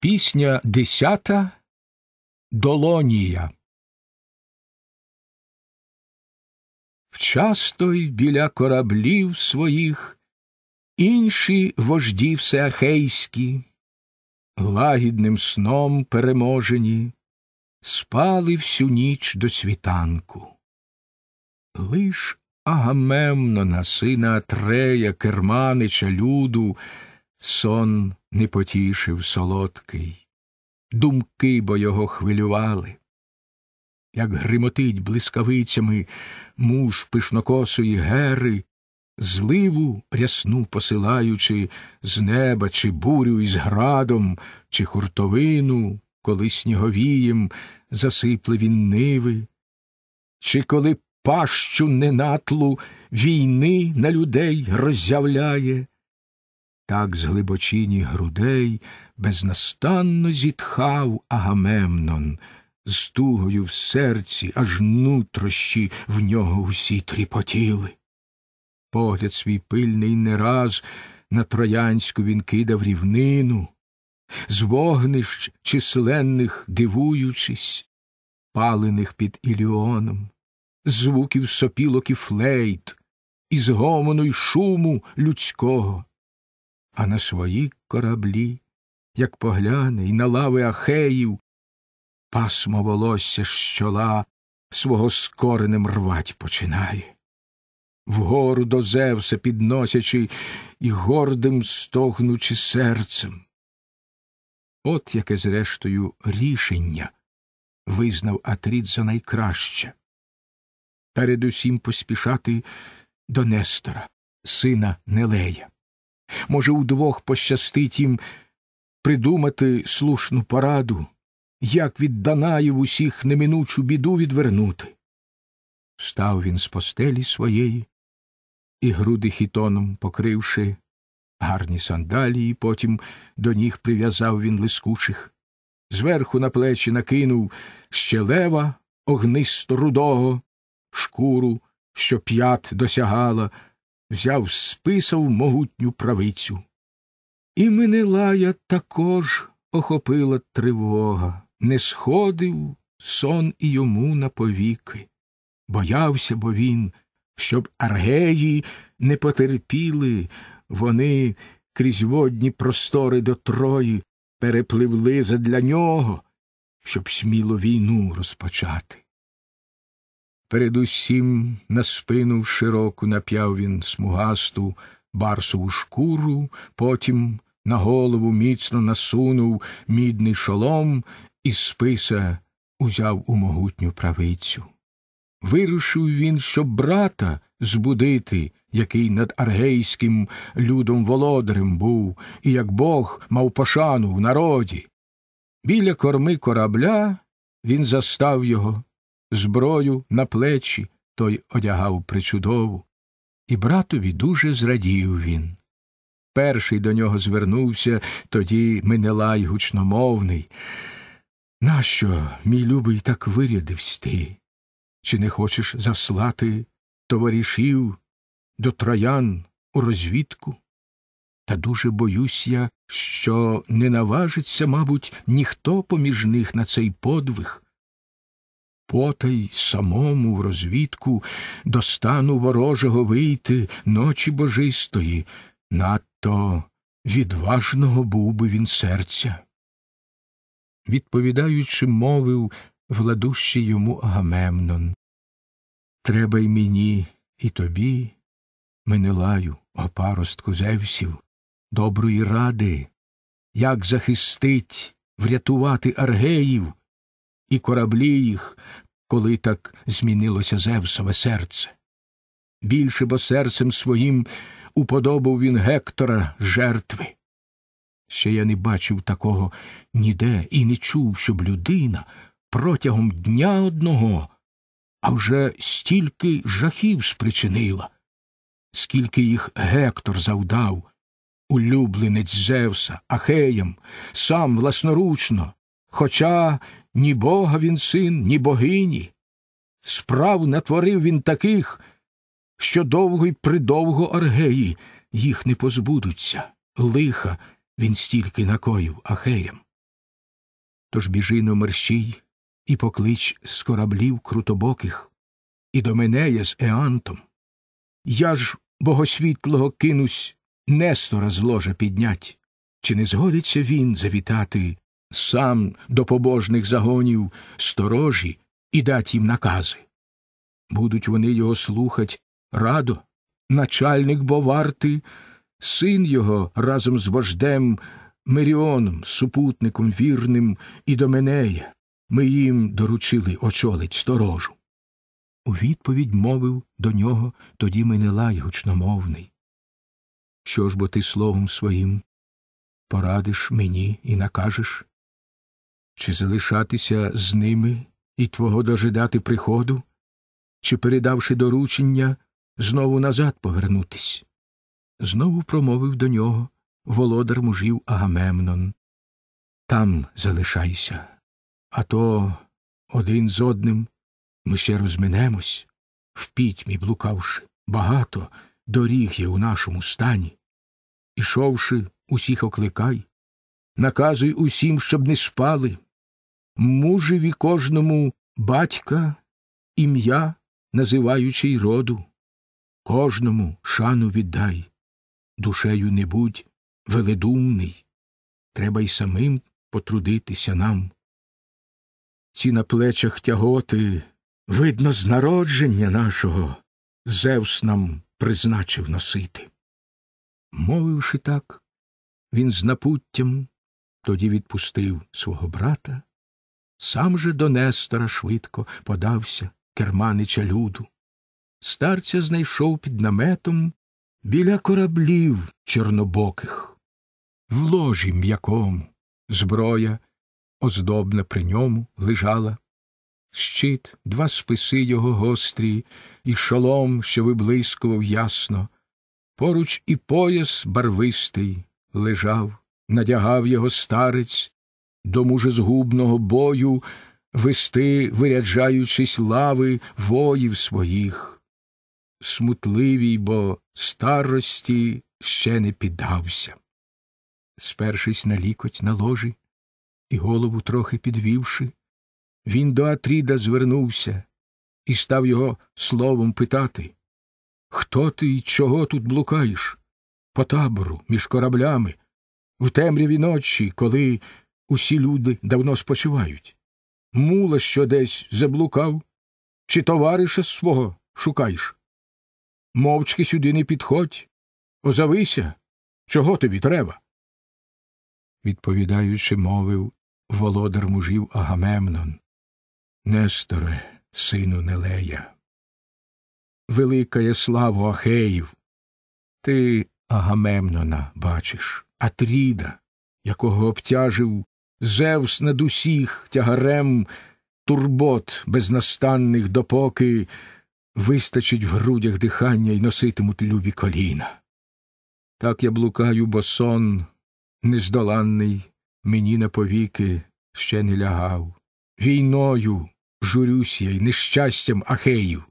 Пісня десята Долонія. Вчасто й біля кораблів своїх інші вожді всеахейські, лагідним сном переможені, спали всю ніч до світанку. Лиш Агамемнона, сина Атрея, керманича, люду, Сон не потішив солодкий, думки бо його хвилювали. Як гримотить блискавицями муж пишнокосої гери, зливу рясну посилаючи з неба чи бурю із градом, чи хуртовину, коли сніговієм засипли він ниви, чи коли пащу ненатлу війни на людей роззявляє. Так з глибочині грудей безнастанно зітхав Агамемнон, з тугою в серці аж нутрощі в нього усі тріпотіли. Погляд свій пильний не раз на троянську він кидав рівнину, з вогнищ численних дивуючись, палених під Іліоном, звуків сопілок і флейт, із гомону й шуму людського а на свої кораблі, як погляне й на лави ахеїв, пасмо волосся щола свого скореним рвать починає. Вгору до Зевса підносячи і гордим стогнучи серцем. От яке, зрештою, рішення визнав Атрід за найкраще передусім поспішати до Нестора, сина Нелея. Може, удвох пощастить їм придумати слушну пораду, як від Данаїв усіх неминучу біду відвернути. Став він з постелі своєї і груди хітоном покривши, гарні сандалії, потім до ніг прив'язав він лискучих. Зверху на плечі накинув ще лева огнисто рудого, шкуру, що п'ят досягала, взяв списа в могутню правицю. І минилая також охопила тривога, не сходив сон і йому на повіки. Боявся бо він, щоб аргеї не потерпіли, вони крізь водні простори до Трої перепливли задля нього, щоб сміло війну розпочати. Передусім на спину широку нап'яв він смугасту барсову шкуру, потім на голову міцно насунув мідний шолом і списа узяв у могутню правицю. Вирушив він, щоб брата збудити, який над аргейським людом володарем був, і як бог мав пошану в народі. Біля корми корабля він застав його зброю на плечі той одягав причудову, і братові дуже зрадів він. Перший до нього звернувся тоді Минелай гучномовний. Нащо, мій любий, так вирядивсь ти? Чи не хочеш заслати товаришів до троян у розвідку? Та дуже боюсь я, що не наважиться, мабуть, ніхто поміж них на цей подвиг, потай самому в розвідку до стану ворожого вийти ночі божистої, надто відважного був би він серця. Відповідаючи, мовив владущий йому Агамемнон. Треба й мені, і тобі, Менелаю, опаростку зевсів, доброї ради, як захистить, врятувати аргеїв і кораблі їх, коли так змінилося Зевсове серце. Більше бо серцем своїм уподобав він Гектора жертви. Ще я не бачив такого ніде і не чув, щоб людина протягом дня одного, а вже стільки жахів спричинила, скільки їх Гектор завдав, улюбленець Зевса, Ахеям, сам власноручно, хоча ні бога він син, ні богині. Справ натворив він таких, що довго й придовго аргеї їх не позбудуться, лиха він стільки накоїв ахеям. Тож біжи но мерщій і поклич з кораблів крутобоких, і до мене з Еантом. Я ж богосвітлого кинусь, Нестора з ложа піднять, чи не згодиться він завітати сам до побожних загонів сторожі і дать їм накази. Будуть вони його слухать радо, начальник Боварти, син його разом з вождем Миріоном, супутником вірним і до Менея. Ми їм доручили очолить сторожу. У відповідь мовив до нього тоді Менелай гучномовний. Що ж бо ти словом своїм порадиш мені і накажеш? чи залишатися з ними і твого дожидати приходу, чи, передавши доручення, знову назад повернутись? Знову промовив до нього володар мужів Агамемнон. Там залишайся, а то один з одним ми ще розминемось, в пітьмі блукавши, багато доріг є у нашому стані. Ішовши, усіх окликай, наказуй усім, щоб не спали, мужеві кожному батька ім'я, називаючи й роду, кожному шану віддай, душею не будь веледумний, треба й самим потрудитися нам. Ці на плечах тяготи, видно, з народження нашого Зевс нам призначив носити. Мовивши так, він з напуттям тоді відпустив свого брата Сам же до Нестора швидко подався керманича люду. Старця знайшов під наметом біля кораблів чорнобоких, в ложі м'якому, зброя, оздобна при ньому лежала, щит, два списи його гострі, і шолом, що виблискував ясно. Поруч і пояс барвистий лежав, надягав його старець, до мужезгубного бою, вести, виряджаючись лави воїв своїх. Смутливій, бо старості ще не піддався. Спершись на лікоть на ложі і голову трохи підвівши, він до Атріда звернувся і став його словом питати Хто ти і чого тут блукаєш? По табору, між кораблями, в темряві ночі, коли усі люди давно спочивають. Мула що десь заблукав, чи товариша свого шукаєш. Мовчки сюди не підходь. Озавися, чого тобі треба. Відповідаючи, мовив володар мужів Агамемнон. Несторе, сину Нелея. Велика є слава Ахеїв. Ти Агамемнона бачиш, Атріда, якого обтяжив Зевс над усіх тягарем турбот безнастанних, допоки вистачить в грудях дихання і носитимуть любі коліна. Так я блукаю, бо сон нездоланний, мені на повіки ще не лягав. Війною журюсь я й нещастям ахею.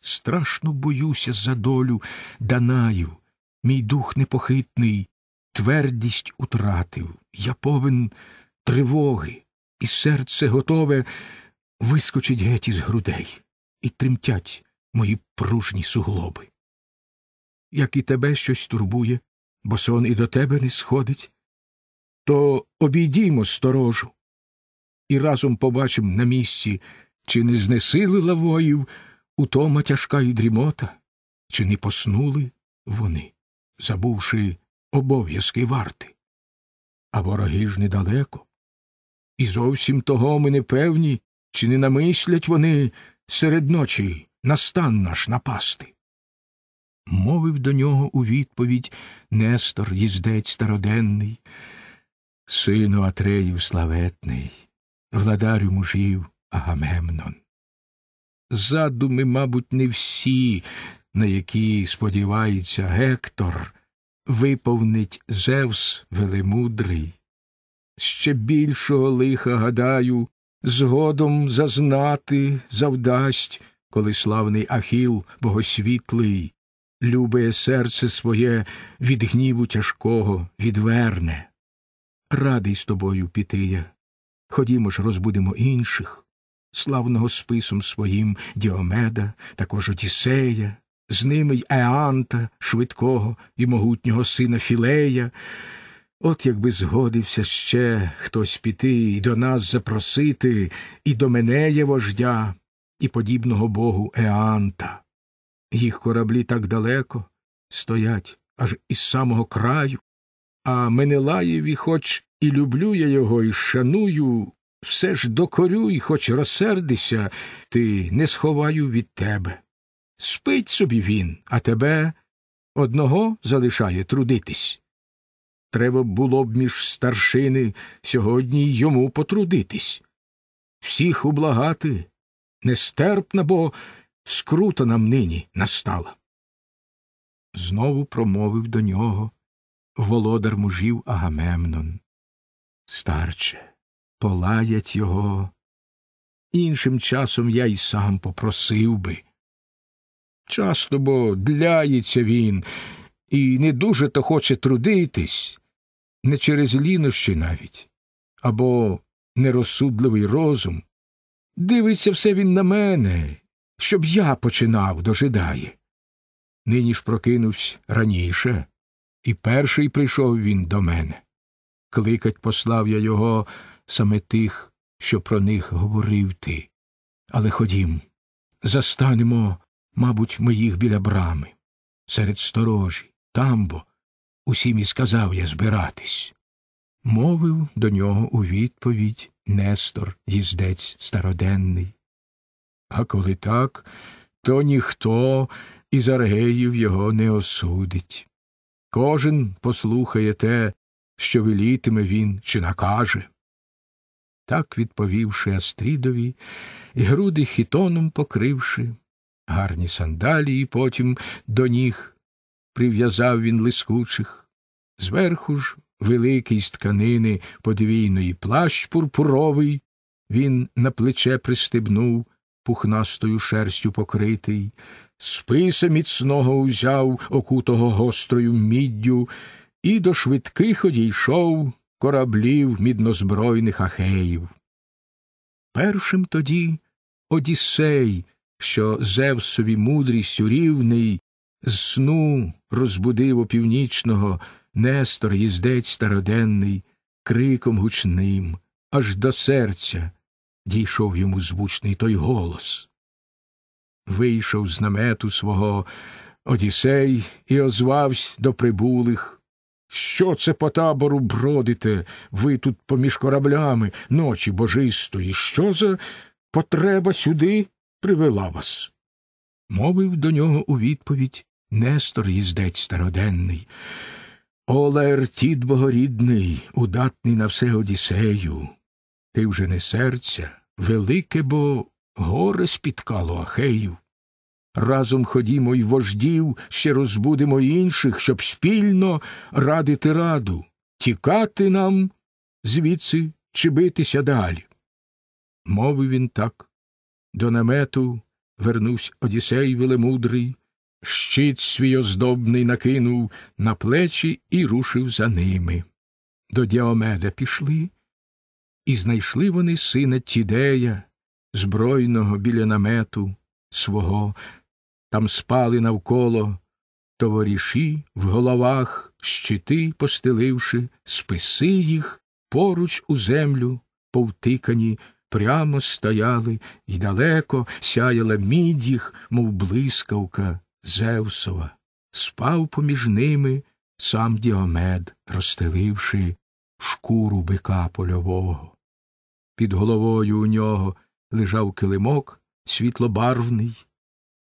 Страшно боюся за долю Данаю, мій дух непохитний, твердість утратив. Я повинен тривоги, і серце готове вискочить геть із грудей, і тремтять мої пружні суглоби. Як і тебе щось турбує, бо сон і до тебе не сходить, то обійдімо сторожу і разом побачим на місці, чи не знесили лавоїв утома тяжка і дрімота, чи не поснули вони, забувши обов'язки варти. А вороги ж недалеко, і зовсім того ми не певні, чи не намислять вони серед ночі на стан наш напасти. Мовив до нього у відповідь Нестор, їздець староденний, сину Атреїв славетний, владарю мужів Агамемнон. Задуми, мабуть, не всі, на які сподівається Гектор, виповнить Зевс велемудрий ще більшого лиха, гадаю, згодом зазнати завдасть, коли славний Ахіл богосвітлий, любе серце своє від гніву тяжкого відверне. Радий з тобою, Пітия, ходімо ж, розбудемо інших. Славного списом своїм Діомеда, також Одіссея, з ними й Еанта, швидкого і могутнього сина Філея. От якби згодився ще хтось піти і до нас запросити, і до мене є вождя, і подібного богу Еанта. Їх кораблі так далеко стоять аж із самого краю, а Менелаєві, хоч і люблю я його, і шаную, все ж докорю докорюй, хоч розсердися, ти не сховаю від тебе. Спить собі він, а тебе одного залишає трудитись треба було б між старшини сьогодні йому потрудитись. Всіх ублагати нестерпна, бо скрута нам нині настала. Знову промовив до нього володар мужів Агамемнон. Старче, полаять його. Іншим часом я й сам попросив би. Часто бо дляється він, і не дуже то хоче трудитись, не через лінощі навіть, або нерозсудливий розум. Дивиться все він на мене, щоб я починав, дожидає. Нині ж прокинувся раніше, і перший прийшов він до мене. Кликать послав я його саме тих, що про них говорив ти. Але ходім, застанемо, мабуть, ми їх біля брами, серед сторожі, там усім і сказав я збиратись. Мовив до нього у відповідь Нестор, їздець староденний. А коли так, то ніхто із аргеїв його не осудить. Кожен послухає те, що велітиме він чи накаже. Так, відповівши Астрідові, і груди хітоном покривши, гарні сандалії потім до ніг прив'язав він лискучих. Зверху ж великий з тканини подвійної плащ пурпуровий, він на плече пристебнув, пухнастою шерстю покритий, списа міцного узяв, окутого гострою міддю, і до швидких одійшов кораблів міднозбройних ахеїв. Першим тоді Одіссей, що Зевсові мудрістю рівний, з сну розбудив опівнічного Нестор їздець староденний, криком гучним, аж до серця дійшов йому звучний той голос. Вийшов з намету свого Одісей і озвавсь до прибулих. Що це по табору бродите, ви тут поміж кораблями ночі божистої? Що за потреба сюди привела вас? Мовив до нього у відповідь Нестор їздець староденний, Олер богорідний, удатний на все Одіссею. Ти вже не серця, велике бо горе спіткало Ахею. Разом ходімо й вождів, ще розбудемо інших, щоб спільно радити раду, тікати нам звідси чи битися далі. Мовив він так. До намету вернувся Одісей велемудрий, щит свій оздобний накинув на плечі і рушив за ними. До Діомеда пішли, і знайшли вони сина Тідея, збройного біля намету свого, там спали навколо товариші в головах, щити постеливши, списи їх поруч у землю повтикані. Прямо стояли, і далеко сяяла мідь їх, мов блискавка, Зевсова, спав поміж ними сам Діомед, розстеливши шкуру бика польового. Під головою у нього лежав килимок світлобарвний.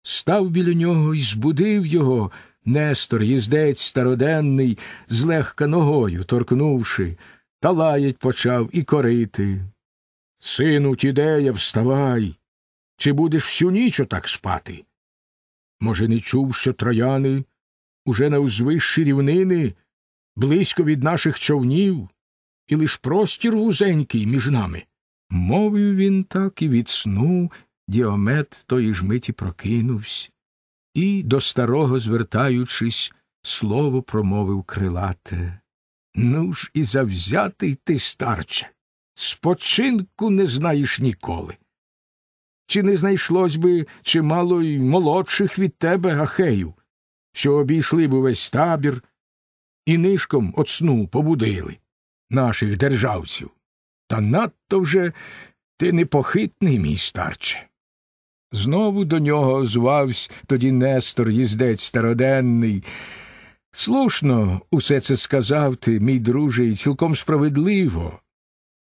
Став біля нього і збудив його Нестор, їздець староденний, злегка ногою торкнувши, та лаять почав і корити. Сину, тідея, вставай. Чи будеш всю ніч отак спати? Може, не чув, що трояни уже на узвищі рівнини, близько від наших човнів, і лиш простір вузенький між нами. Мовив він так і від сну діомет тої ж миті прокинувся, і, до старого, звертаючись, слово промовив крилате. Ну ж і завзятий ти, старче, спочинку не знаєш ніколи чи не знайшлось би чимало й молодших від тебе ахеїв, що обійшли б увесь табір і нишком от сну побудили наших державців. Та надто вже ти непохитний, мій старче. Знову до нього озвався тоді Нестор, їздець староденний. Слушно усе це сказав ти, мій друже, і цілком справедливо.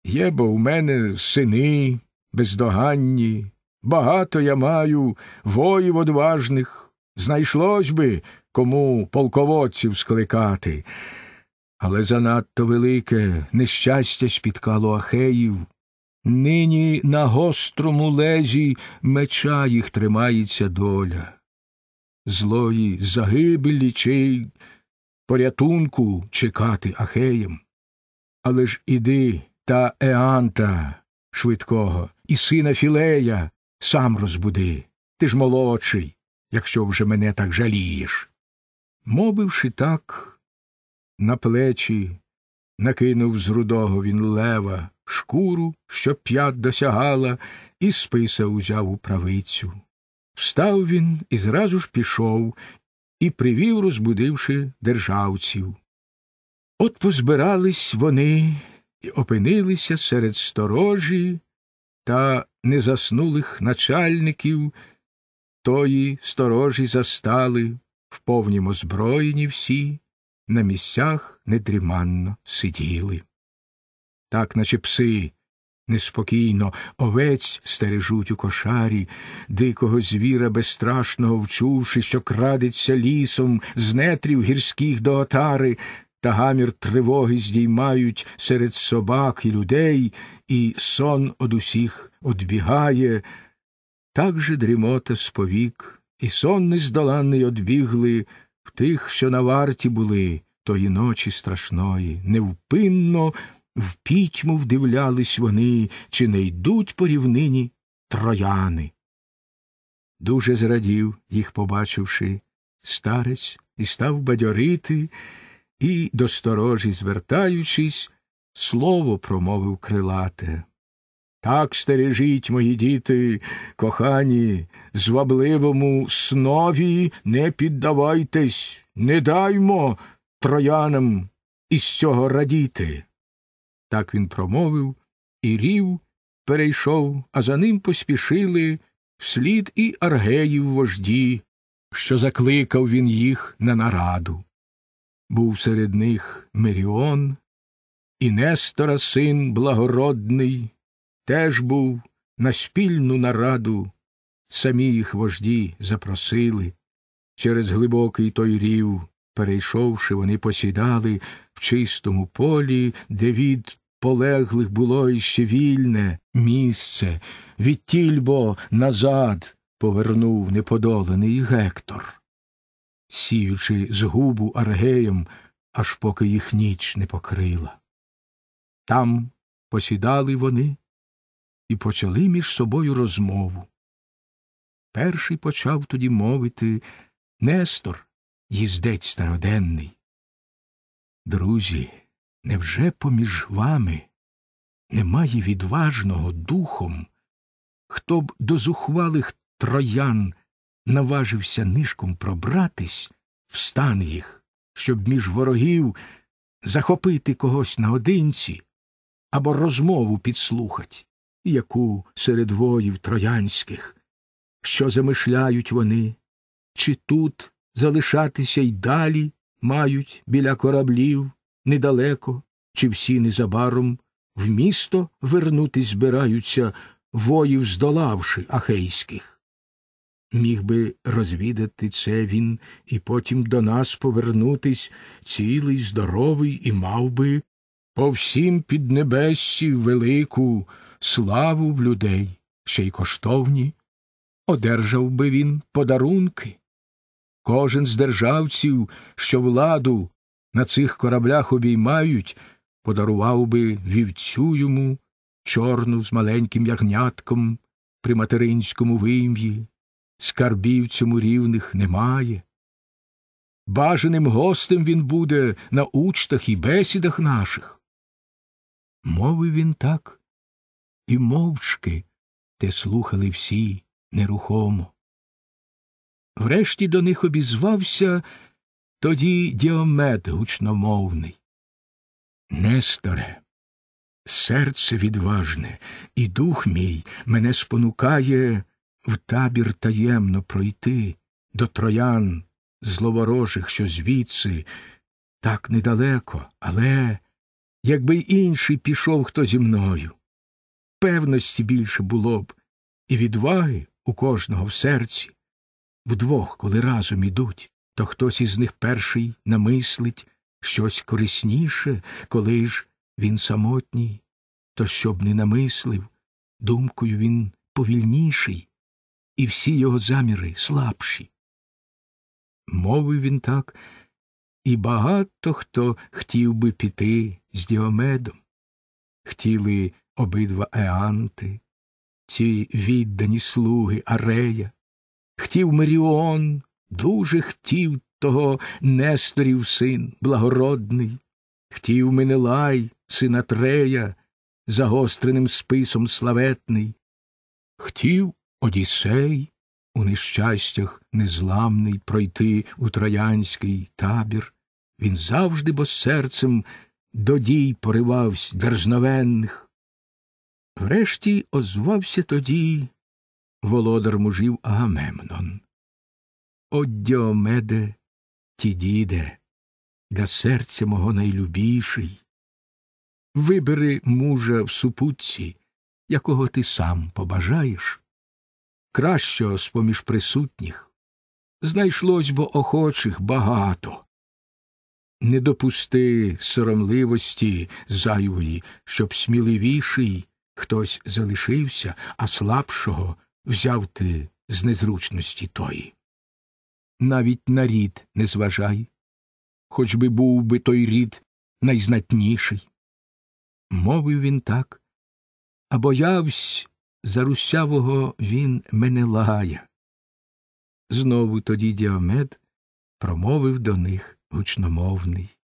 Є бо в мене сини бездоганні, Багато я маю воїв одважних. Знайшлось би кому полководців скликати. Але занадто велике нещастя спіткало Ахеїв. Нині на гострому лезі меча їх тримається доля. Злої загибелі чи порятунку чекати Ахеєм. Але ж іди та Еанта швидкого, і сина Філея, сам розбуди, ти ж молодший, якщо вже мене так жалієш. Мовивши так, на плечі накинув з рудого він лева шкуру, що п'ят досягала, і списа узяв у правицю. Встав він і зразу ж пішов і привів, розбудивши державців. От позбирались вони і опинилися серед сторожі та незаснулих начальників, тої сторожі застали, в повнім озброєні всі, на місцях недріманно сиділи. Так, наче пси, неспокійно овець стережуть у кошарі, дикого звіра безстрашного вчувши, що крадеться лісом з нетрів гірських до отари, та гамір тривоги здіймають серед собак і людей, і сон од усіх одбігає, так же дрімота сповік, і сон нездоланний одбігли в тих, що на варті були тої ночі страшної, невпинно в пітьму вдивлялись вони, чи не йдуть по рівнині трояни. Дуже зрадів, їх побачивши, старець і став бадьорити і, до сторожі звертаючись, слово промовив крилате. Так стережіть, мої діти, кохані, звабливому снові не піддавайтесь, не даймо троянам із цього радіти. Так він промовив і рів перейшов, а за ним поспішили вслід і аргеїв вожді, що закликав він їх на нараду був серед них Меріон, і Нестора син благородний, теж був на спільну нараду, самі їх вожді запросили. Через глибокий той рів, перейшовши, вони посідали в чистому полі, де від полеглих було іще вільне місце, відтільбо назад повернув неподолений Гектор сіючи згубу аргеєм, аж поки їх ніч не покрила. Там посідали вони і почали між собою розмову. Перший почав тоді мовити Нестор, їздець староденний. Друзі, невже поміж вами немає відважного духом, хто б до зухвалих троян наважився нишком пробратись в стан їх, щоб між ворогів захопити когось наодинці або розмову підслухать, яку серед воїв троянських, що замишляють вони, чи тут залишатися й далі мають біля кораблів недалеко, чи всі незабаром в місто вернутись збираються воїв, здолавши ахейських. Міг би розвідати це він і потім до нас повернутись цілий, здоровий і мав би по всім піднебессі велику славу в людей, ще й коштовні, одержав би він подарунки. Кожен з державців, що владу на цих кораблях обіймають, подарував би вівцю йому чорну з маленьким ягнятком при материнському вим'ї скарбів цьому рівних немає. Бажаним гостем він буде на учтах і бесідах наших. Мовив він так, і мовчки те слухали всі нерухомо. Врешті до них обізвався тоді діомет гучномовний. Несторе, серце відважне, і дух мій мене спонукає в табір таємно пройти до троян зловорожих, що звідси, так недалеко, але якби й інший пішов хто зі мною. Певності більше було б, і відваги у кожного в серці. Вдвох, коли разом ідуть, то хтось із них перший намислить щось корисніше, коли ж він самотній, то щоб не намислив, думкою він повільніший і всі його заміри слабші. Мовив він так, і багато хто хотів би піти з Діомедом. Хотіли обидва Еанти, ці віддані слуги Арея, хтів Меріон, дуже хтів того Несторів син благородний, хтів Менелай, сина Трея, загостреним списом славетний, хтів Одіссей у нещастях незламний пройти у троянський табір, він завжди бо серцем до дій поривавсь дерзновенних. Врешті озвався тоді володар мужів Агамемнон. О, Діомеде, ті діде, для серця мого найлюбіший. Вибери мужа в супутці, якого ти сам побажаєш кращого з поміж присутніх, знайшлось бо охочих багато. Не допусти соромливості зайвої, щоб сміливіший хтось залишився, а слабшого взяв ти з незручності тої. Навіть на рід не зважай, хоч би був би той рід найзнатніший. Мовив він так, а боявсь за русявого він мене лая. Знову тоді діамет промовив до них гучномовний.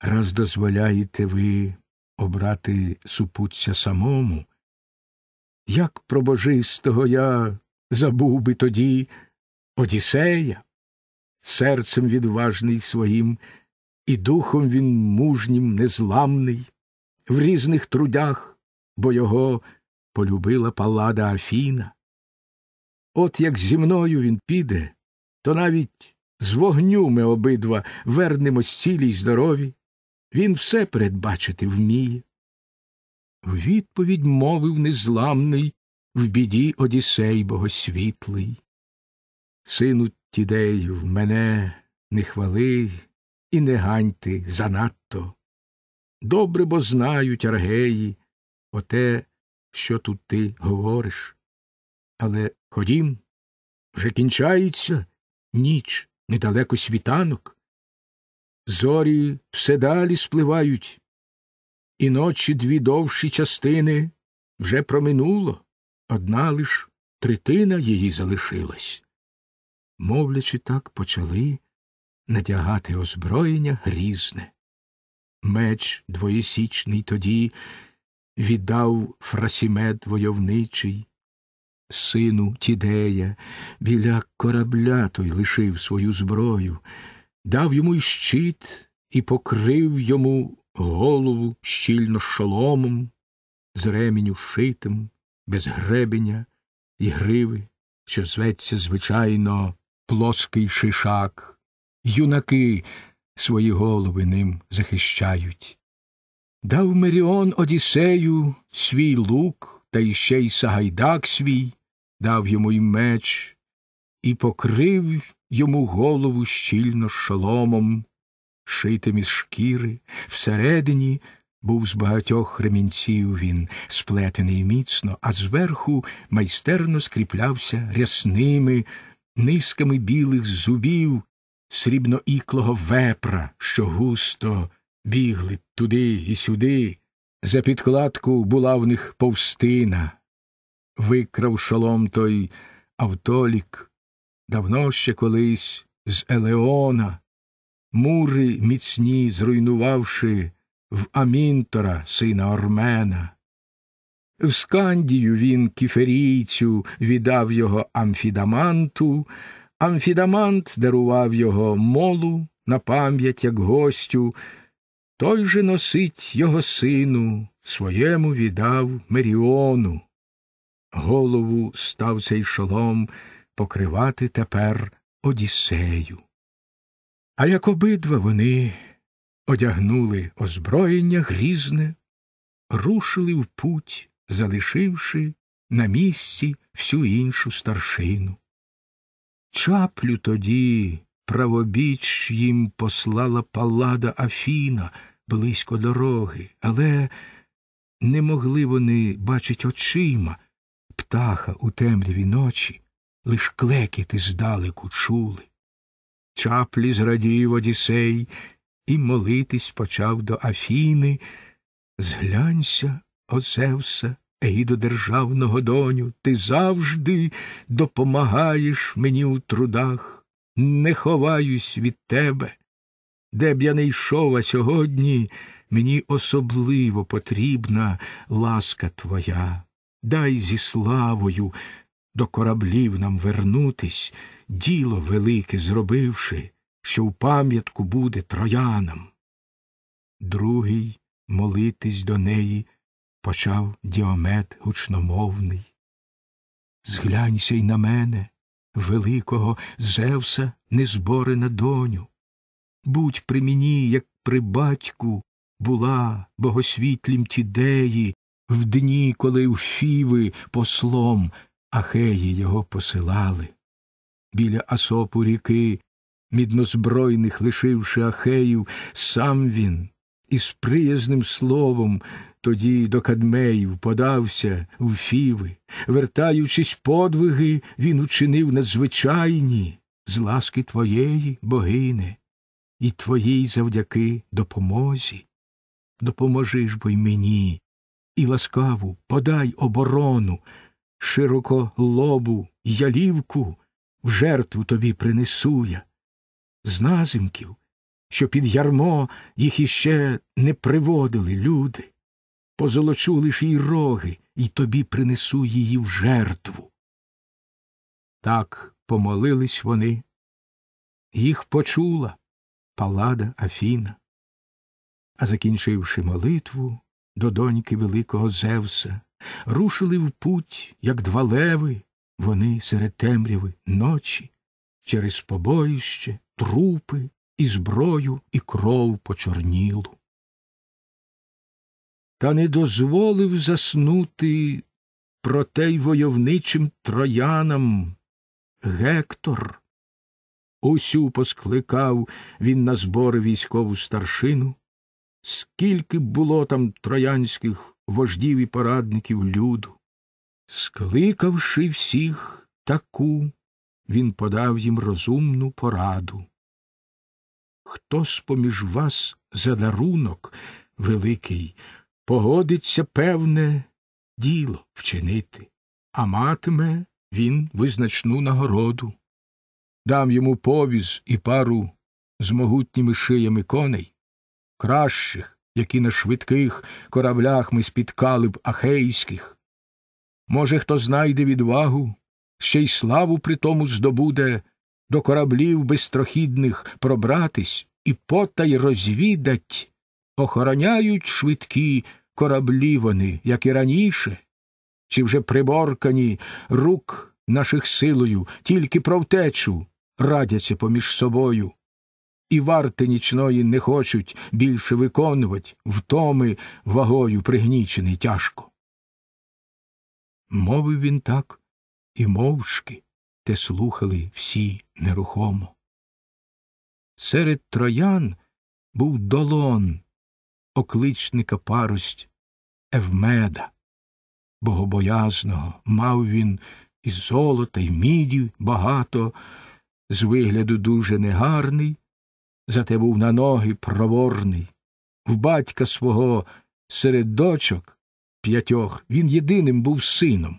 Раз дозволяєте ви обрати супутця самому, як про божистого я забув би тоді Одіссея, серцем відважний своїм, і духом він мужнім, незламний, в різних трудях, бо його полюбила палада Афіна. От як зі мною він піде, то навіть з вогню ми обидва вернемось цілі й здорові, він все передбачити вміє. В відповідь мовив незламний в біді Одісей богосвітлий. Сину в мене не хвали і не ганьте занадто. Добре бо знають аргеї, оте що тут ти говориш. Але ходім, вже кінчається ніч, недалеко світанок. Зорі все далі спливають, і ночі дві довші частини вже проминуло, одна лиш третина її залишилась. Мовлячи, так почали надягати озброєння грізне. Меч двоєсічний тоді віддав Фрасімед войовничий, сину Тідея, біля корабля той лишив свою зброю, дав йому й щит і покрив йому голову щільно шоломом, з ременю шитим, без гребеня і гриви, що зветься, звичайно, плоский шишак. Юнаки свої голови ним захищають. Дав Меріон Одіссею свій лук та іще й Сагайдак свій, дав йому й меч, і покрив йому голову щільно шоломом, шитим із шкіри, всередині був з багатьох ремінців він, сплетений міцно, а зверху майстерно скріплявся рясними низками білих зубів срібноіклого вепра, що густо бігли туди і сюди, за підкладку була в них повстина. Викрав шолом той Автолік, давно ще колись з Елеона, мури міцні зруйнувавши в Амінтора, сина Ормена. В Скандію він кіферійцю віддав його амфідаманту, амфідамант дарував його молу на пам'ять як гостю, той же носить його сину, своєму віддав Меріону. Голову став цей шолом покривати тепер Одіссею. А як обидва вони одягнули озброєння грізне, рушили в путь, залишивши на місці всю іншу старшину. Чаплю тоді правобіч їм послала палада Афіна близько дороги, але не могли вони бачить очима птаха у темряві ночі, лиш клекіти здалеку чули. Чаплі зрадів одісей і молитись почав до Афіни. Зглянься, о Зевса, Егідо державного доню, ти завжди допомагаєш мені у трудах, не ховаюсь від тебе, де б я не йшов, а сьогодні мені особливо потрібна ласка твоя. Дай зі славою до кораблів нам вернутись, діло велике зробивши, що в пам'ятку буде троянам. Другий молитись до неї почав діомет гучномовний. Зглянься й на мене, великого Зевса незборена доню будь при мені, як при батьку, була богосвітлім тідеї, в дні, коли в Фіви послом Ахеї його посилали. Біля Асопу ріки, міднозбройних лишивши Ахеїв, сам він із приязним словом тоді до Кадмеїв подався в Фіви, вертаючись подвиги, він учинив надзвичайні з ласки твоєї, богине і твоїй завдяки допомозі. Допоможи ж бо й мені, і ласкаву подай оборону, широко лобу, ялівку в жертву тобі принесу я, з назимків, що під ярмо їх іще не приводили люди, позолочу лиш їй роги, і тобі принесу її в жертву. Так помолились вони, їх почула Палада Афіна. А закінчивши молитву до доньки великого Зевса, рушили в путь, як два леви, вони серед темряви ночі, через побоїще, трупи, і зброю, і кров почорнілу. Та не дозволив заснути проте й войовничим троянам Гектор. Усю поскликав він на збори військову старшину. Скільки б було там троянських вождів і порадників люду. Скликавши всіх таку, він подав їм розумну пораду. Хто з поміж вас за дарунок великий погодиться певне діло вчинити, а матиме він визначну нагороду. Дам йому повіз і пару з могутніми шиями коней, кращих, які на швидких кораблях ми спіткали б ахейських. Може, хто знайде відвагу, ще й славу при тому здобуде до кораблів безстрохідних пробратись і потай розвідать, охороняють швидкі кораблі вони, як і раніше, чи вже приборкані рук наших силою, тільки про втечу радяться поміж собою, і варти нічної не хочуть більше виконувати, втоми вагою пригнічений тяжко. Мовив він так і мовчки те слухали всі нерухомо. Серед троян був долон, окличника парость Евмеда. Богобоязного мав він і золота, і мідів багато з вигляду дуже негарний, зате був на ноги проворний. В батька свого серед дочок п'ятьох він єдиним був сином.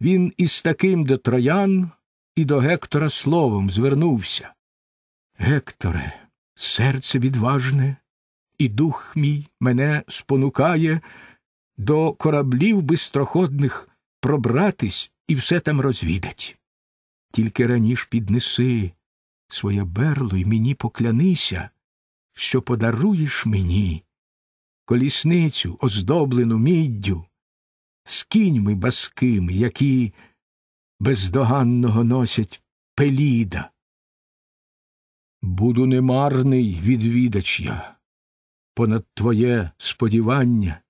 Він із таким до троян і до Гектора словом звернувся. Гекторе, серце відважне, і дух мій мене спонукає до кораблів бистроходних пробратись і все там розвідать. Тільки раніш піднеси своє берло й мені поклянися, що подаруєш мені колісницю, оздоблену міддю, з кіньми баскими, які бездоганного носять пеліда. Буду немарний відвідач я, понад твоє сподівання,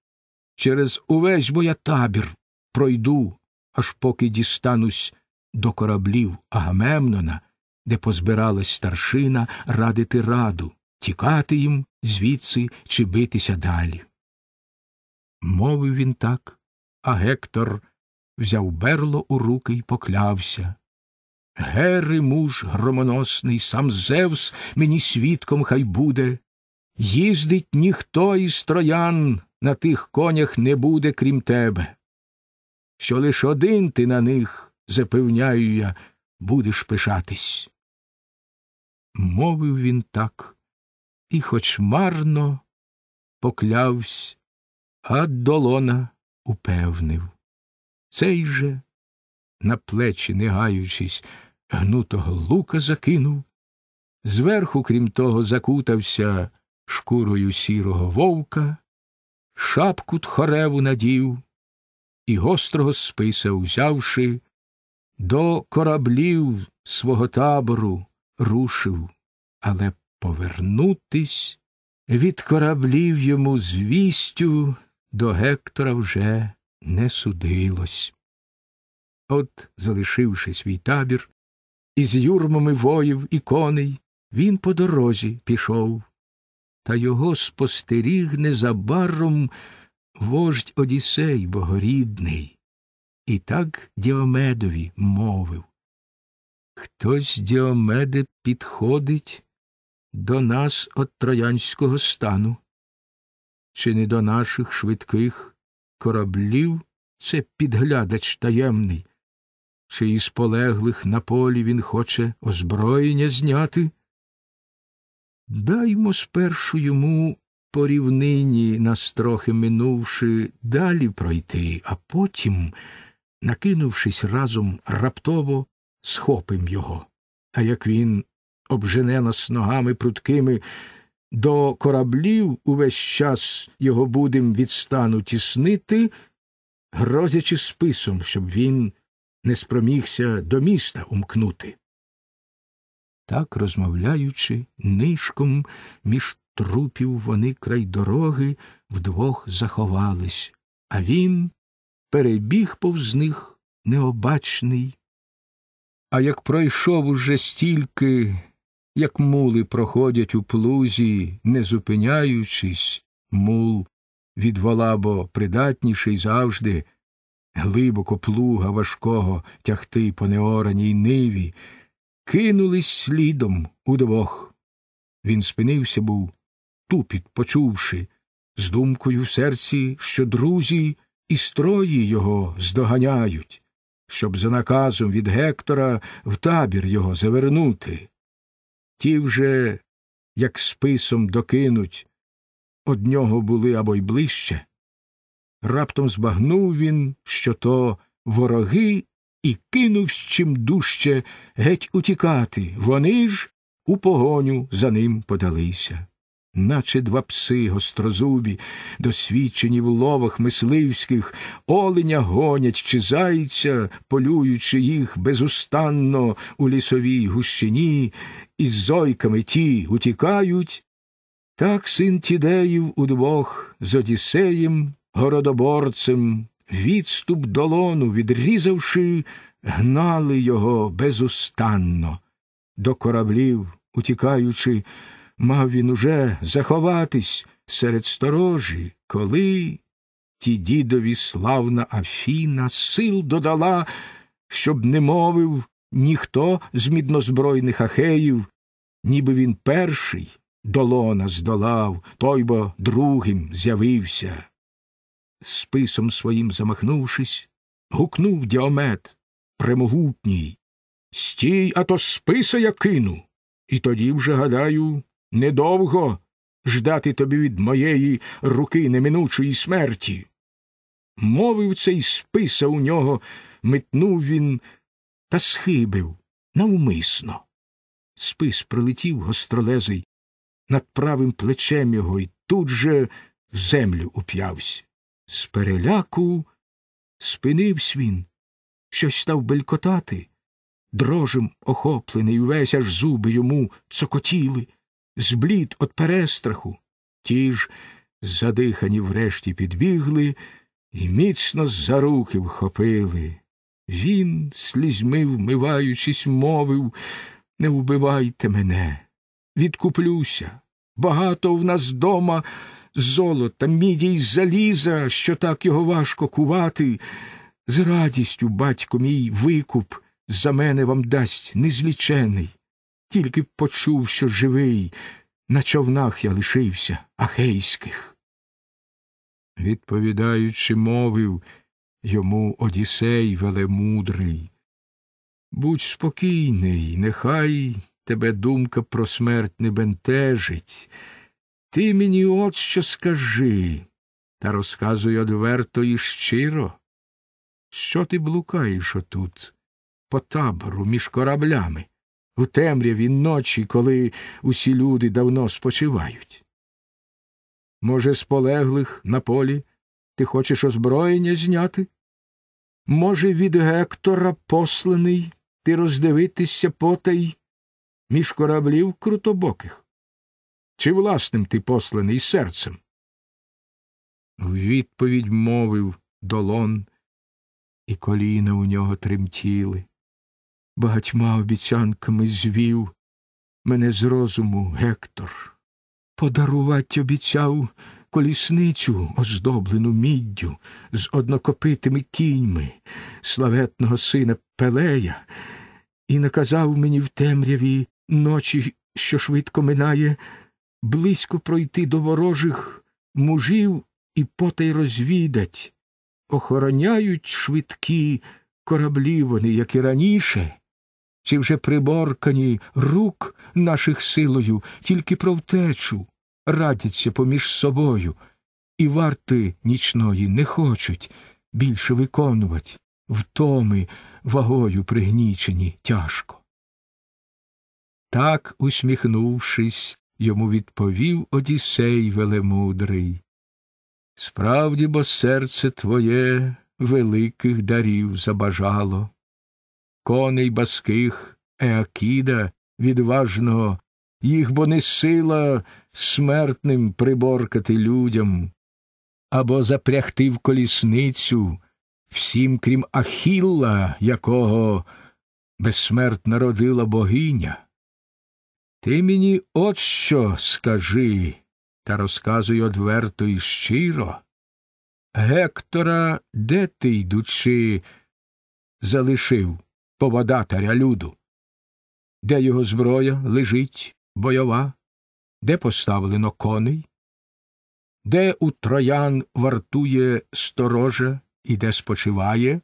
через увесь боя табір пройду, аж поки дістанусь до кораблів Агамемнона, де позбиралась старшина радити раду, тікати їм звідси чи битися далі. Мовив він так, а Гектор взяв берло у руки й поклявся. Гери муж громоносний, сам Зевс мені свідком хай буде. Їздить ніхто із троян на тих конях не буде, крім тебе. Що лиш один ти на них запевняю я, будеш пишатись. Мовив він так і, хоч марно, поклявсь, а долона упевнив. Цей же, на плечі, не гаючись, гнутого лука закинув, зверху, крім того, закутався шкурою сірого вовка, шапку тхореву надів і гострого списа, узявши, до кораблів свого табору рушив, але повернутись від кораблів йому звістю до Гектора вже не судилось. От, залишивши свій табір, із юрмами воїв і коней, він по дорозі пішов, та його спостеріг незабаром вождь одісей богорідний. І так Діомедові мовив Хтось Діомеде підходить до нас от троянського стану, чи не до наших швидких кораблів це підглядач таємний, чи із полеглих на полі він хоче озброєння зняти? Даймо спершу йому по рівнині, нас трохи минувши, далі пройти, а потім накинувшись разом раптово, схопим його. А як він обжене нас ногами прудкими, до кораблів увесь час його будем від стану тіснити, грозячи списом, щоб він не спромігся до міста умкнути. Так, розмовляючи, нишком між трупів вони край дороги вдвох заховались, а він перебіг повз них необачний. А як пройшов уже стільки, як мули проходять у плузі, не зупиняючись, мул від бо придатніший завжди, глибоко плуга важкого тягти по неораній ниві, кинулись слідом удвох. Він спинився був, тупіт почувши, з думкою в серці, що друзі і строї його здоганяють, щоб за наказом від Гектора в табір його завернути. Ті вже, як списом докинуть, од нього були або й ближче. Раптом збагнув він, що то вороги, і кинув чим дужче геть утікати. Вони ж у погоню за ним подалися. Наче два пси гострозубі, досвідчені в ловах мисливських, оленя гонять чи зайця, полюючи їх безустанно у лісовій гущині, і з зойками ті утікають. Так син Тідеїв удвох з Одіссеєм, городоборцем, відступ долону, відрізавши, гнали його безустанно, до кораблів утікаючи мав він уже заховатись серед сторожі, коли ті дідові славна Афіна сил додала, щоб не мовив ніхто з міднозбройних ахеїв, ніби він перший долона здолав, той бо другим з'явився. Списом своїм замахнувшись, гукнув діомет премогутній Стій, а то списа я кину. І тоді вже, гадаю, недовго ждати тобі від моєї руки неминучої смерті. Мовив це й списа у нього, метнув він та схибив навмисно. Спис прилетів гостролезий над правим плечем його і тут же в землю уп'явся. З переляку спинивсь він, щось став белькотати, дрожем охоплений, увесь аж зуби йому цокотіли зблід от перестраху. Ті ж задихані врешті підбігли і міцно за руки вхопили. Він, слізьми вмиваючись, мовив Не вбивайте мене, відкуплюся. Багато в нас дома золота, міді й заліза, що так його важко кувати. З радістю, батько мій, викуп за мене вам дасть незлічений. Тільки почув, що живий, на човнах я лишився, ахейських. Відповідаючи, мовив йому Одісей велемудрий. Будь спокійний, нехай тебе думка про смерть не бентежить. Ти мені от що скажи, та розказуй одверто і щиро. Що ти блукаєш отут, по табору між кораблями? У темряві ночі, коли усі люди давно спочивають. Може, з полеглих на полі ти хочеш озброєння зняти? Може, від Гектора посланий ти роздивитися потай між кораблів крутобоких? Чи власним ти посланий серцем? В відповідь мовив долон, і коліна у нього тремтіли багатьма обіцянками звів мене з розуму Гектор. Подарувать обіцяв колісницю, оздоблену міддю з однокопитими кіньми славетного сина Пелея, і наказав мені в темряві ночі, що швидко минає, близько пройти до ворожих мужів і потай розвідать. Охороняють швидкі кораблі вони, як і раніше, чи вже приборкані рук наших силою тільки про втечу радяться поміж собою, і варти нічної не хочуть більше виконувати, втоми вагою пригнічені тяжко. Так, усміхнувшись, йому відповів Одіссей велемудрий. Справді, бо серце твоє великих дарів забажало коней баских, Еакіда відважного, їх бо не сила смертним приборкати людям, або запрягти в колісницю, всім, крім Ахілла, якого безсмерть родила богиня. Ти мені от що скажи, та розказуй одверто і щиро. Гектора, де ти йдучи, залишив? поводатаря люду. Де його зброя лежить бойова, де поставлено коней, де у троян вартує сторожа і де спочиває?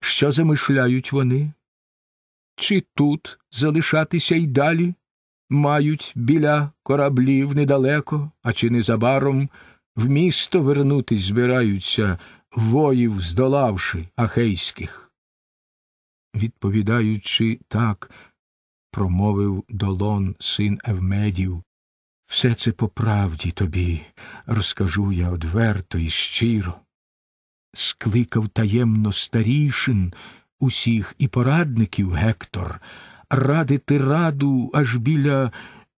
Що замишляють вони? Чи тут залишатися й далі? Мають біля кораблів недалеко, а чи незабаром в місто вернутись збираються воїв, здолавши ахейських відповідаючи так, промовив долон син Евмедів. Все це по правді тобі розкажу я одверто і щиро. Скликав таємно старішин усіх і порадників Гектор, радити раду аж біля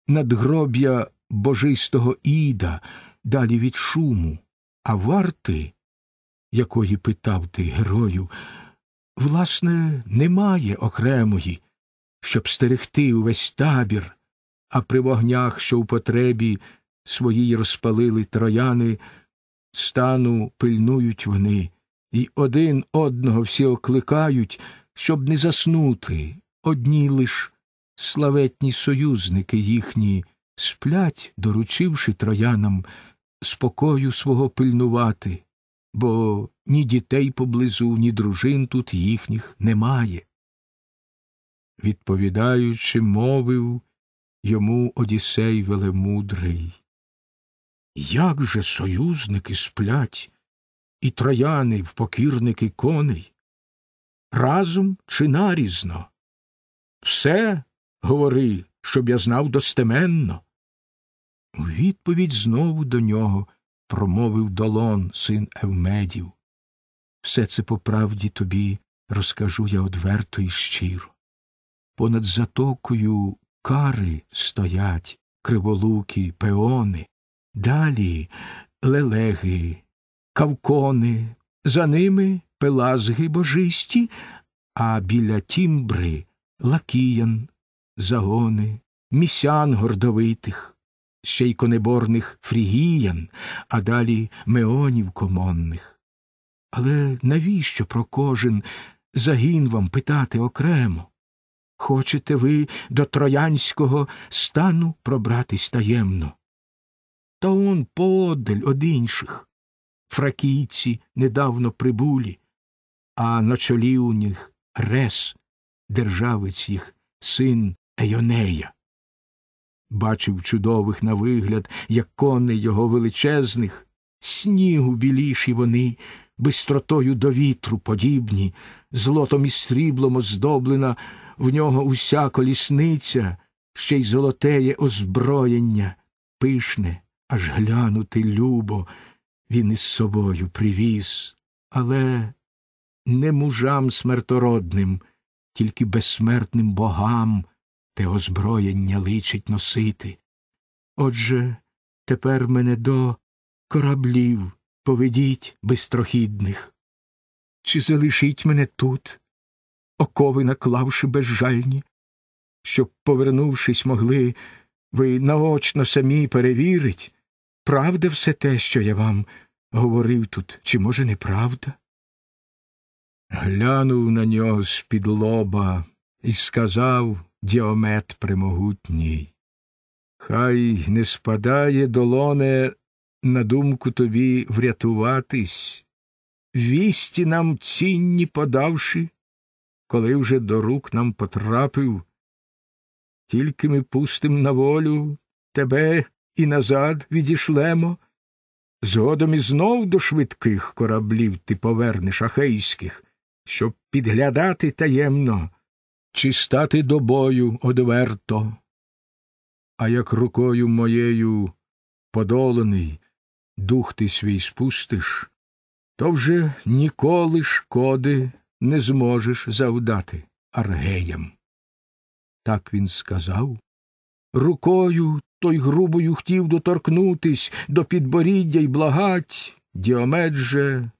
надгроб'я божистого Іда, далі від шуму, а варти, якої питав ти герою, власне, немає окремої, щоб стерегти увесь табір, а при вогнях, що в потребі своїй розпалили трояни, стану пильнують вони, і один одного всі окликають, щоб не заснути, одні лиш славетні союзники їхні сплять, доручивши троянам спокою свого пильнувати, бо ні дітей поблизу, ні дружин тут їхніх немає. Відповідаючи, мовив йому Одіссей велемудрий. Як же союзники сплять, і трояни в покірники коней? Разом чи нарізно? Все говори, щоб я знав достеменно. У відповідь знову до нього промовив долон син Евмедів. Все це по правді тобі розкажу я одверто і щиро. Понад затокою кари стоять криволуки, пеони, далі лелеги, кавкони, за ними пелазги божисті, а біля тімбри лакіян, загони, місян гордовитих, ще й конеборних фрігіян, а далі меонів комонних. Але навіщо про кожен загін вам питати окремо? Хочете ви до троянського стану пробратись таємно? Та он поодаль од інших фракійці недавно прибулі, а на чолі у них рес, державець їх, син Ейонея. Бачив чудових на вигляд, як коней його величезних, снігу біліші вони, бистротою до вітру подібні, злотом і сріблом оздоблена в нього уся колісниця, ще й золотеє озброєння, пишне, аж глянути любо, він із собою привіз, але не мужам смертородним, тільки безсмертним богам те озброєння личить носити. Отже, тепер мене до кораблів. Поведіть безстрохідних, чи залишіть мене тут, окови наклавши безжальні, щоб, повернувшись, могли, ви наочно самі перевірить, правда все те, що я вам говорив тут, чи, може, неправда? Глянув на нього з під лоба і сказав Діомет Премогутній Хай не спадає долоне на думку тобі врятуватись, вісті нам цінні подавши, коли вже до рук нам потрапив, тільки ми пустим на волю тебе і назад відійшлемо, згодом і знов до швидких кораблів ти повернеш ахейських, щоб підглядати таємно, чи стати до бою одверто. А як рукою моєю подоланий, дух ти свій спустиш, то вже ніколи шкоди не зможеш завдати аргеям. Так він сказав. Рукою той грубою хотів доторкнутись до підборіддя й благать, Діомед же,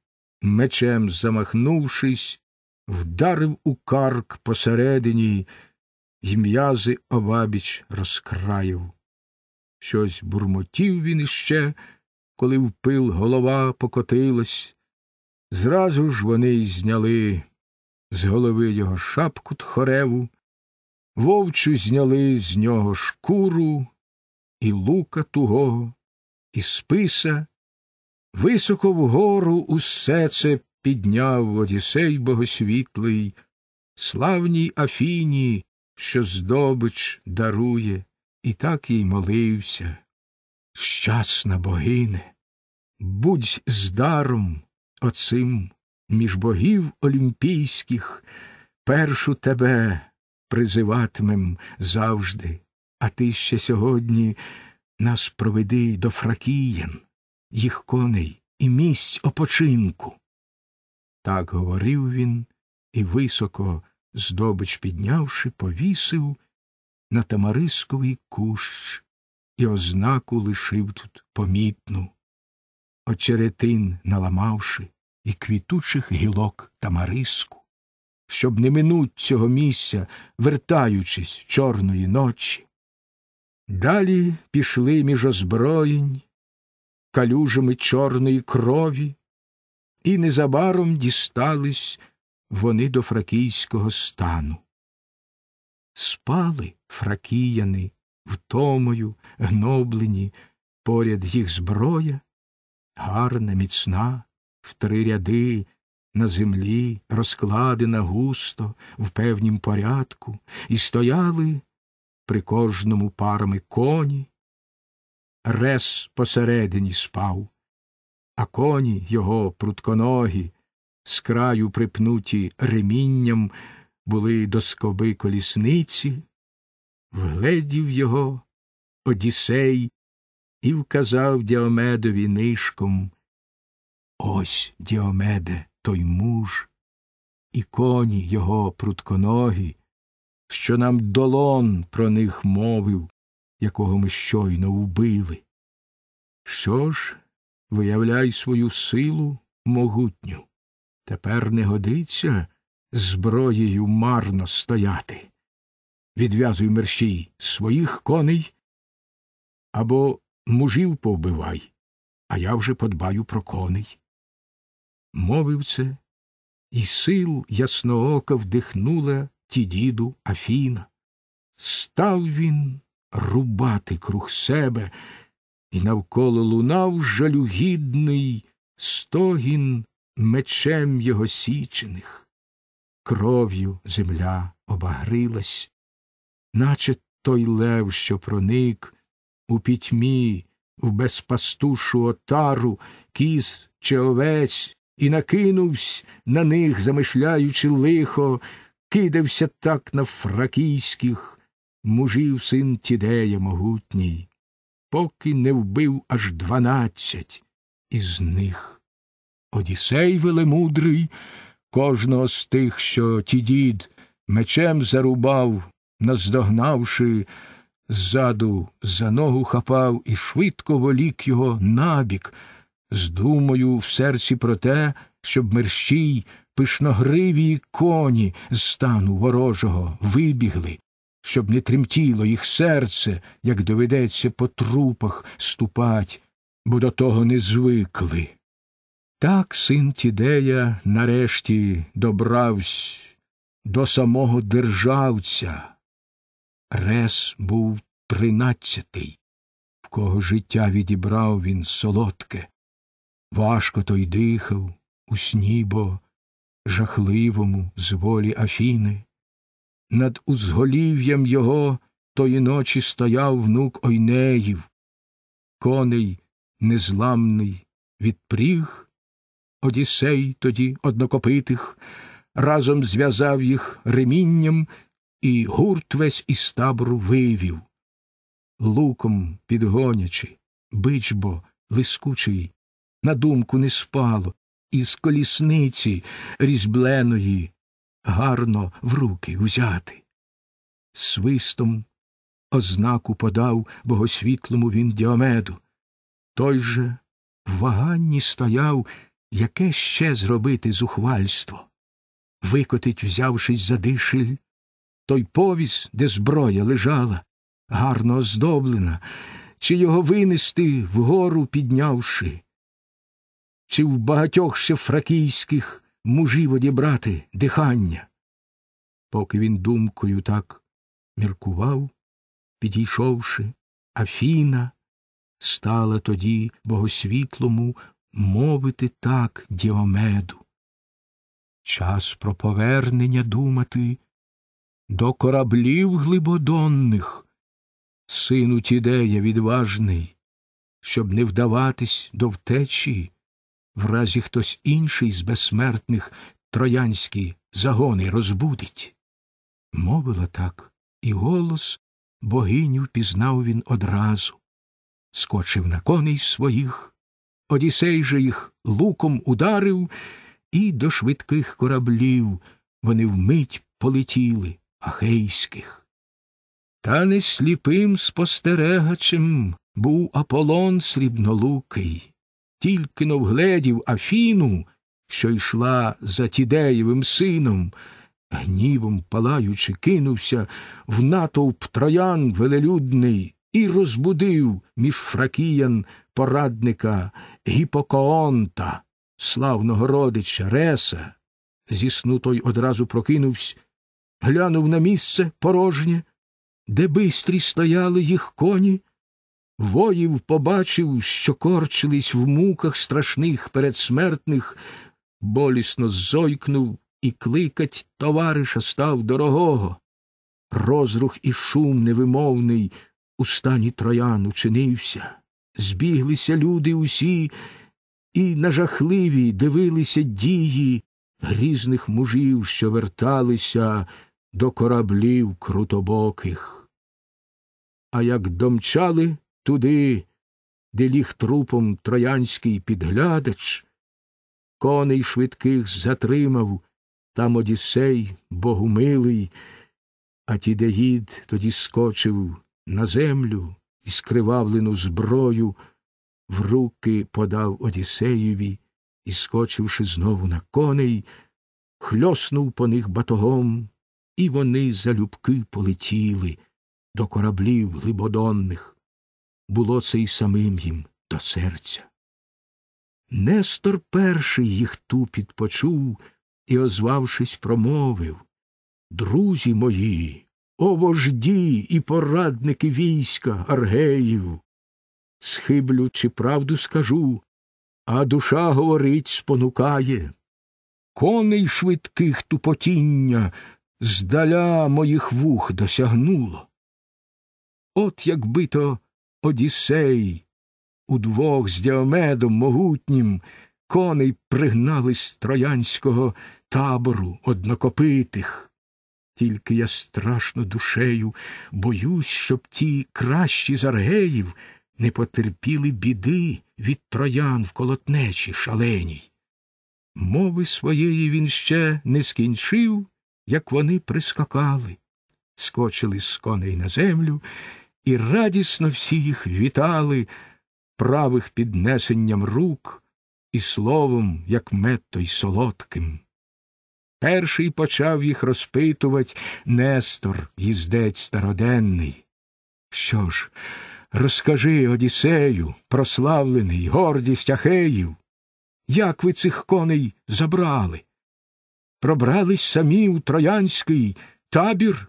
мечем замахнувшись, вдарив у карк посередині й м'язи обабіч розкраїв. Щось бурмотів він іще, коли в пил голова покотилась, зразу ж вони й зняли з голови його шапку тхореву, вовчу зняли з нього шкуру і лука тугого, і списа, високо вгору усе це підняв Одісей богосвітлий, славній Афіні, що здобич дарує, і так їй молився. Щасна богине, будь з даром оцим між богів олімпійських, першу тебе призиватимем завжди, а ти ще сьогодні нас проведи до фракіян, їх коней і місць опочинку. Так говорив він і, високо, здобич піднявши, повісив на Тамарисковий кущ і ознаку лишив тут помітну, очеретин наламавши і квітучих гілок тамариску, щоб не минуть цього місця, вертаючись чорної ночі. Далі пішли між озброєнь, калюжами чорної крові, і незабаром дістались вони до фракійського стану. Спали фракіяни втомою, гноблені, поряд їх зброя, гарна, міцна, в три ряди, на землі, розкладена густо, в певнім порядку, і стояли при кожному парами коні. Рес посередині спав, а коні його прутконогі, з краю припнуті ремінням, були до скоби колісниці вгледів його Одіссей і вказав Діомедові нишком Ось Діомеде, той муж, і коні його прутконогі, що нам долон про них мовив, якого ми щойно вбили. Що ж, виявляй свою силу могутню. Тепер не годиться зброєю марно стояти відв'язуй мерщій своїх коней або мужів повбивай, а я вже подбаю про коней. Мовив це, і сил ясноока вдихнула ті діду Афіна. Став він рубати круг себе, і навколо лунав жалюгідний стогін мечем його січених. Кров'ю земля обагрилась, наче той лев, що проник у пітьмі, в безпастушу отару, кіз чи овець, і накинувсь на них, замишляючи лихо, кидався так на фракійських мужів син Тідея могутній, поки не вбив аж дванадцять із них. Одісей велемудрий, кожного з тих, що ті мечем зарубав наздогнавши, ззаду за ногу хапав і швидко волік його набік, з думою в серці про те, щоб мерщій пишногриві коні з стану ворожого вибігли, щоб не тремтіло їх серце, як доведеться по трупах ступать, бо до того не звикли. Так син Тідея нарешті добравсь до самого державця. Рес був тринадцятий, в кого життя відібрав він солодке. Важко той дихав у снібо, жахливому з волі Афіни. Над узголів'ям його тої ночі стояв внук Ойнеїв, коней незламний відпріг, Одісей тоді однокопитих, разом зв'язав їх ремінням і гурт весь із табору вивів, луком підгонячи, бичбо лискучий, на думку не спало, із колісниці різьбленої гарно в руки узяти. Свистом ознаку подав богосвітлому він діомеду. Той же в ваганні стояв, яке ще зробити зухвальство. Викотить, взявшись за дишель, той повіс, де зброя лежала, гарно оздоблена, чи його винести вгору піднявши, чи в багатьох ще фракійських мужів одібрати дихання. Поки він думкою так міркував, підійшовши, Афіна стала тоді богосвітлому мовити так діомеду. Час про повернення думати до кораблів глибодонних. Сину тідея відважний, щоб не вдаватись до втечі, в разі хтось інший з безсмертних троянські загони розбудить. Мовила так, і голос богиню впізнав він одразу. Скочив на коней своїх, Одісей же їх луком ударив, і до швидких кораблів вони вмить полетіли. Ахейських. Та не сліпим спостерегачем був Аполлон срібнолукий, тільки новгледів Афіну, що йшла за Тідеєвим сином, гнівом палаючи, кинувся в натовп троян велелюдний і розбудив між фракіян порадника Гіпокоонта, славного родича Реса. Зісну той одразу прокинувся глянув на місце порожнє, де бистрі стояли їх коні. Воїв побачив, що корчились в муках страшних передсмертних, болісно зойкнув і кликать товариша став дорогого. Розрух і шум невимовний у стані троян учинився. Збіглися люди усі, і на жахливі дивилися дії грізних мужів, що верталися до кораблів крутобоких. А як домчали туди, де ліг трупом троянський підглядач, коней швидких затримав там Одіссей богумилий, а тідеїд тоді скочив на землю і скривавлену зброю, в руки подав Одіссеєві і, скочивши знову на коней, хльоснув по них батогом і вони залюбки полетіли до кораблів глибодонних. Було це й самим їм до серця. Нестор перший їх тупіт почув і, озвавшись, промовив Друзі мої, о вожді і порадники війська аргеїв. Схиблю, чи правду скажу, а душа говорить, спонукає. Коней швидких тупотіння здаля моїх вух досягнуло. От якби то Одіссей удвох з діомедом могутнім коней пригнали з троянського табору однокопитих. Тільки я страшно душею боюсь, щоб ті кращі з аргеїв не потерпіли біди від троян в колотнечі шаленій. Мови своєї він ще не скінчив, як вони прискакали, скочили з коней на землю, і радісно всі їх вітали, правих піднесенням рук і словом, як мед й солодким. Перший почав їх розпитувати Нестор, їздець староденний. Що ж, розкажи Одісею, прославлений, гордість Ахеїв, як ви цих коней забрали? пробрались самі у троянський табір,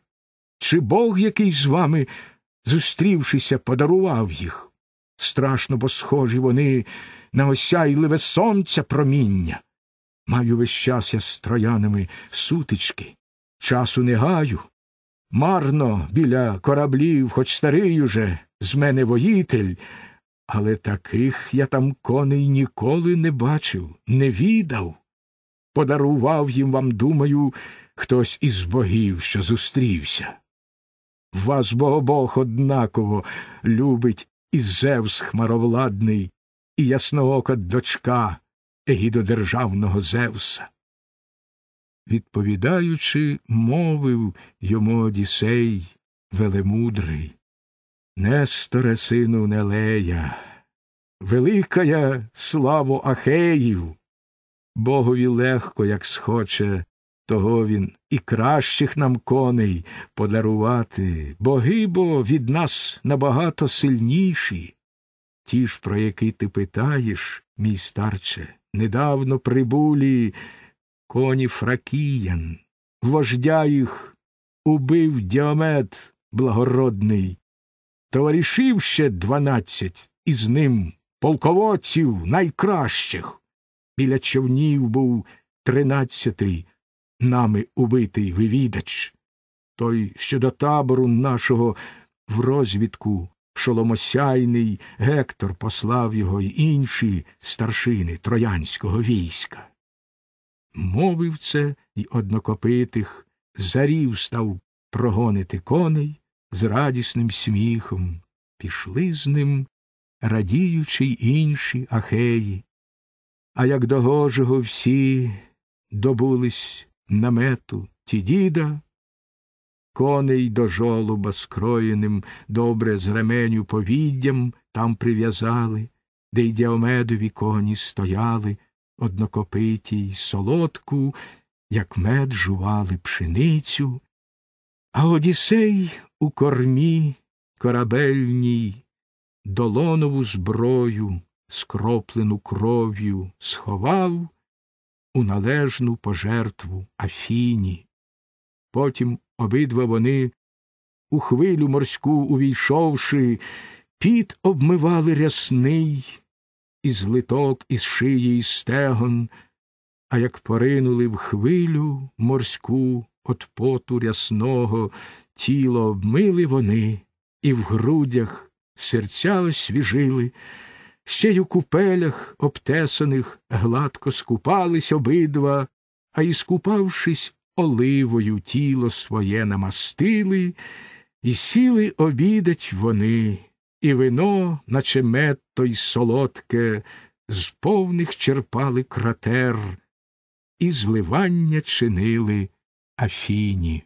чи Бог який з вами, зустрівшися, подарував їх? Страшно, бо схожі вони на осяйливе сонця проміння. Маю весь час я з троянами сутички, часу не гаю. Марно біля кораблів, хоч старий уже, з мене воїтель, але таких я там коней ніколи не бачив, не відав подарував їм вам, думаю, хтось із богів, що зустрівся. Вас бог однаково любить і Зевс хмаровладний, і ясноока дочка егідодержавного Зевса. Відповідаючи, мовив йому Одіссей велемудрий, Несторе, сину Нелея, велика я славу Ахеїв, Богові легко, як схоче, того він і кращих нам коней подарувати, боги бо від нас набагато сильніші. Ті ж, про які ти питаєш, мій старче, недавно прибулі коні фракіян, вождя їх убив діамет благородний, товаришів ще дванадцять із ним полководців найкращих. Біля човнів був тринадцятий нами убитий вивідач, той, що до табору нашого в розвідку шоломосяйний Гектор послав його й інші старшини троянського війська. Мовив це й однокопитих зарів став прогонити коней з радісним сміхом. Пішли з ним, радіючи й інші ахеї. А як до гожого всі добулись намету ті діда, коней до жолоба скроєним добре з ременю повіддям там прив'язали, де й діомедові коні стояли, однокопиті й солодку, як мед жували пшеницю, а одісей у кормі корабельній долонову зброю скроплену кров'ю, сховав у належну пожертву Афіні. Потім обидва вони, у хвилю морську увійшовши, піт обмивали рясний із литок, із шиї, і стегон, а як поринули в хвилю морську от поту рясного, тіло обмили вони і в грудях серця освіжили ще й у купелях обтесаних гладко скупались обидва, а й, скупавшись, оливою тіло своє намастили, і сіли обідать вони, і вино, наче метто й солодке, з повних черпали кратер, і зливання чинили афіні.